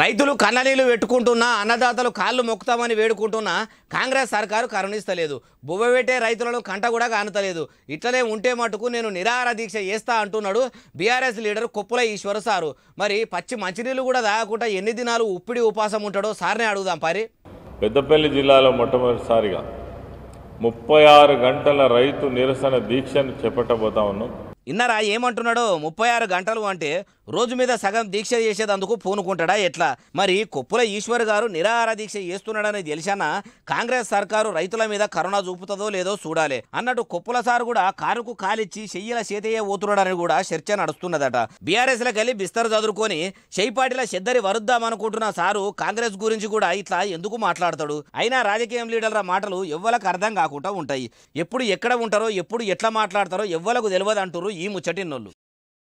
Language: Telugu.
రైతులు కన్ననీళ్లు పెట్టుకుంటున్నా అన్నదాతలు కాళ్ళు మొక్కుతామని వేడుకుంటున్నా కాంగ్రెస్ సర్కారు కరుణిస్తలేదు బువ్వబెట్టే రైతులను కంట కూడా కానుతలేదు ఇట్లనే ఉంటే మటుకు నేను నిరాహార దీక్ష చేస్తా అంటున్నాడు BRS leader Koppula Eshwar sir మరి పచ్చి మంచినీళ్ళు కూడా తాగకుండా ఎన్ని దినాలు ఉప్పిడి ఉపాసం ఉంటాడో సార్నే అడుగుదాం పరి పెద్దపల్లి జిల్లాలో మొట్టమొదటిసారిగా ముప్పై ఆరు గంటల రైతు నిరసన దీక్షను చేపట్టబోతా ఉన్నాం ఇన్నరా ఏమంటున్నాడో ముప్పై ఆరు గంటలు అంటే రోజు మీద సగం దీక్ష చేసేదందుకు పూనుకుంటాడా ఎట్లా మరి కొప్పుల ఈశ్వర్ గారు నిరాహార దీక్ష చేస్తున్నాడని తెలిసానా కాంగ్రెస్ సర్కారు రైతుల మీద కరోనా చూపుతుందో లేదో చూడాలి అన్నట్టు కొప్పుల సారు కూడా కారుకు కాలిచ్చి చెయ్యల చేతయ్య పోతున్నాడని కూడా చర్చ నడుస్తున్నదట బీఆర్ఎస్ వెళ్ళి బిస్తర్ చదువుకొని చేయిపాటిల చెద్దరి వరుద్దామనుకుంటున్న సారు కాంగ్రెస్ గురించి కూడా ఇట్లా ఎందుకు మాట్లాడతాడు అయినా రాజకీయం లీడర్ల మాటలు ఎవ్వలకు అర్థం కాకుండా ఉంటాయి ఎప్పుడు ఎక్కడ ఉంటారో ఎప్పుడు ఎట్లా మాట్లాడతారో ఎవ్వలకు తెలియదు అంటారు ఈ ముచ్చటిన్నోళ్ళు